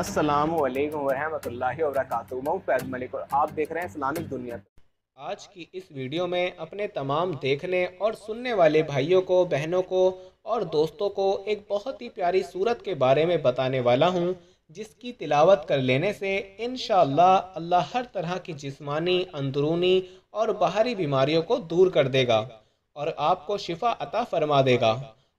असलम वरहमल वर्क मैं फैज मलिक और आप देख रहे हैं इस्लामिक दुनिया आज की इस वीडियो में अपने तमाम देखने और सुनने वाले भाइयों को बहनों को और दोस्तों को एक बहुत ही प्यारी सूरत के बारे में बताने वाला हूँ जिसकी तिलावत कर लेने से इन अल्लाह हर तरह की जिस्मानी अंदरूनी और बाहरी बीमारियों को दूर कर देगा और आपको शिफा अता फरमा देगा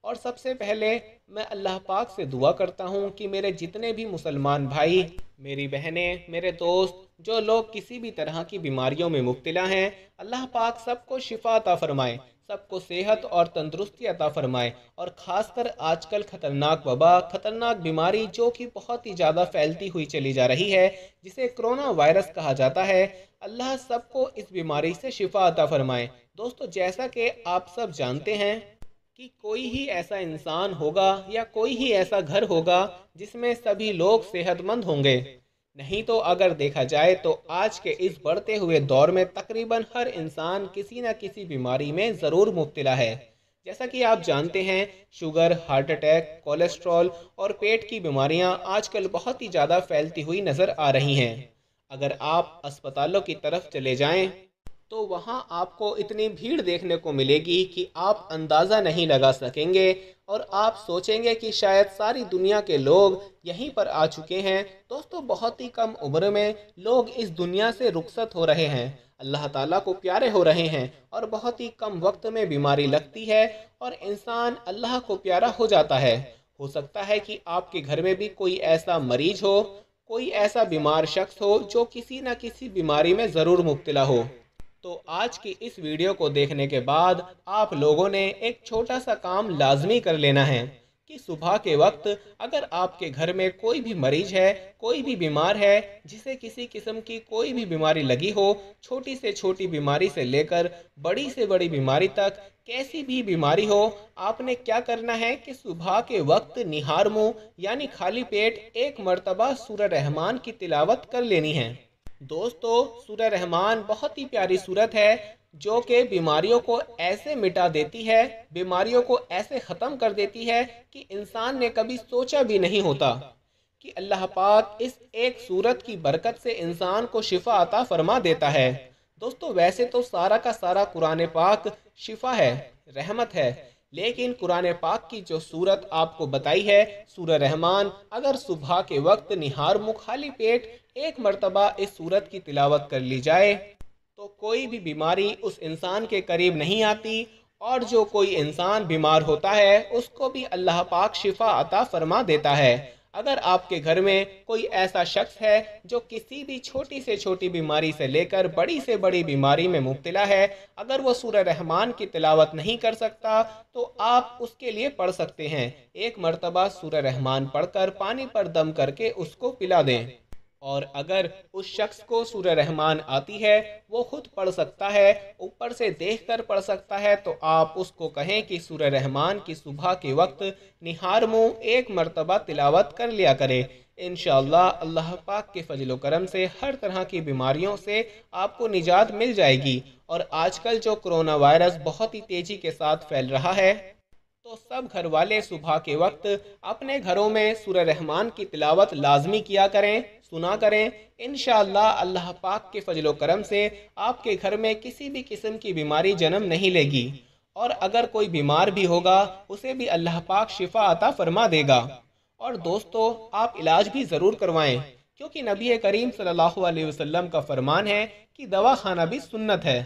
और सबसे पहले मैं अल्लाह पाक से दुआ करता हूँ कि मेरे जितने भी मुसलमान भाई मेरी बहनें मेरे दोस्त जो लोग किसी भी तरह की बीमारियों में मुब्तला हैं अल्लाह पाक सबको शिफा अता फरमाए सबको सेहत और तंदरुस्ती अता फरमाए और ख़ासकर आजकल ख़तरनाक वबा ख़तरनाक बीमारी जो कि बहुत ही ज़्यादा फैलती हुई चली जा रही है जिसे कोरोना वायरस कहा जाता है अल्लाह सबको इस बीमारी से शिफा अता फरमाए दोस्तों जैसा कि आप सब जानते हैं कि कोई ही ऐसा इंसान होगा या कोई ही ऐसा घर होगा जिसमें सभी लोग सेहतमंद होंगे नहीं तो अगर देखा जाए तो आज के इस बढ़ते हुए दौर में तकरीबन हर इंसान किसी न किसी बीमारी में ज़रूर मुबतला है जैसा कि आप जानते हैं शुगर हार्ट अटैक कोलेस्ट्रॉल और पेट की बीमारियां आजकल बहुत ही ज़्यादा फैलती हुई नज़र आ रही हैं अगर आप अस्पतालों की तरफ चले जाएं तो वहाँ आपको इतनी भीड़ देखने को मिलेगी कि आप अंदाज़ा नहीं लगा सकेंगे और आप सोचेंगे कि शायद सारी दुनिया के लोग यहीं पर आ चुके हैं दोस्तों बहुत ही कम उम्र में लोग इस दुनिया से रुखसत हो रहे हैं अल्लाह ताला को प्यारे हो रहे हैं और बहुत ही कम वक्त में बीमारी लगती है और इंसान अल्लाह को प्यारा हो जाता है हो सकता है कि आपके घर में भी कोई ऐसा मरीज हो कोई ऐसा बीमार शख्स हो जो किसी न किसी बीमारी में ज़रूर मुबतला हो तो आज की इस वीडियो को देखने के बाद आप लोगों ने एक छोटा सा काम लाजमी कर लेना है कि सुबह के वक्त अगर आपके घर में कोई भी मरीज है कोई भी बीमार है जिसे किसी किस्म की कोई भी बीमारी लगी हो छोटी से छोटी बीमारी से लेकर बड़ी से बड़ी बीमारी तक कैसी भी बीमारी हो आपने क्या करना है कि सुबह के वक्त निहार मुँह यानी खाली पेट एक मरतबा सूर रहमान की तिलावत कर लेनी है दोस्तों सूर रहमान बहुत ही प्यारी सूरत है जो कि बीमारियों को ऐसे मिटा देती है बीमारियों को ऐसे ख़त्म कर देती है कि इंसान ने कभी सोचा भी नहीं होता कि अल्लाह पाक इस एक सूरत की बरकत से इंसान को शिफा आता फरमा देता है दोस्तों वैसे तो सारा का सारा कुरान पाक शिफा है रहमत है लेकिन कुरान पाक की जो सूरत आपको बताई है सूर रहमान अगर सुबह के वक्त निहार मुख खाली पेट एक मरतबा इस सूरत की तिलावत कर ली जाए तो कोई भी बीमारी उस इंसान के करीब नहीं आती और जो कोई इंसान बीमार होता है उसको भी अल्लाह पाक शिफा अता फरमा देता है अगर आपके घर में कोई ऐसा शख्स है जो किसी भी छोटी से छोटी बीमारी से लेकर बड़ी से बड़ी बीमारी में मुबतला है अगर वो सूर्य रहमान की तिलावत नहीं कर सकता तो आप उसके लिए पढ़ सकते हैं एक मरतबा सूर्य रहमान पढ़कर पानी पर दम करके उसको पिला दें और अगर उस शख्स को सूर्य रहमान आती है वो खुद पढ़ सकता है ऊपर से देख कर पढ़ सकता है तो आप उसको कहें कि सूर्य रहमान की सुबह के वक्त निहार मुँह एक मरतबा तिलावत कर लिया करें इन अल्लाह पाक के फजल करम से हर तरह की बीमारियों से आपको निजात मिल जाएगी और आजकल जो कोरोना वायरस बहुत ही तेज़ी के साथ फैल रहा है तो सब घर वाले सुबह के वक्त अपने घरों में सुर रहमान की तिलावत लाजमी किया करें सुना करें इन अल्लाह पाक के फजलो करम से आपके घर में किसी भी किस्म की बीमारी जन्म नहीं लेगी और अगर कोई बीमार भी होगा उसे भी अल्लाह पाक शिफा अता फरमा देगा और दोस्तों आप इलाज भी ज़रूर करवाएं क्योंकि नबी करीम सल्लल्लाहु अलैहि वसल्लम का फरमान है कि दवा खाना भी सुन्नत है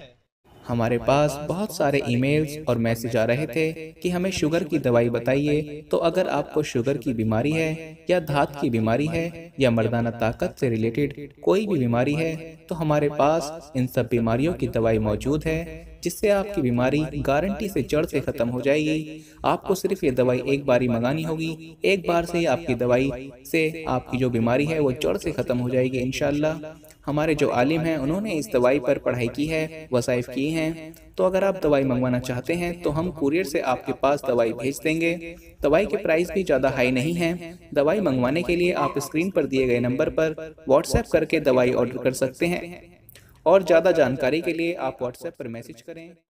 हमारे पास बहुत सारे ईमेल्स और मैसेज आ रहे थे कि हमें शुगर की दवाई बताइए तो, तो अगर आपको शुगर की बीमारी है या धात की बीमारी है या मर्दाना ताकत से रिलेटेड कोई भी बीमारी है तो, तो हमारे पास इन सब बीमारियों की दवाई मौजूद है जिससे आपकी बीमारी गारंटी से जड़ से ख़त्म हो जाएगी आपको सिर्फ ये दवाई एक बार ही मंगानी होगी एक बार से आपकी दवाई से आपकी जो बीमारी है वो जड़ से ख़त्म हो जाएगी इनशाला हमारे जो आलिम हैं उन्होंने इस दवाई पर पढ़ाई की है वसाइफ किए हैं तो अगर आप दवाई मंगवाना चाहते हैं तो हम कुरियर से आपके पास दवाई भेज देंगे दवाई के प्राइस भी ज़्यादा हाई नहीं है दवाई मंगवाने के लिए आप स्क्रीन पर दिए गए नंबर पर व्हाट्सएप करके दवाई ऑर्डर कर सकते हैं और ज़्यादा जानकारी के लिए आप व्हाट्सएप पर मैसेज करें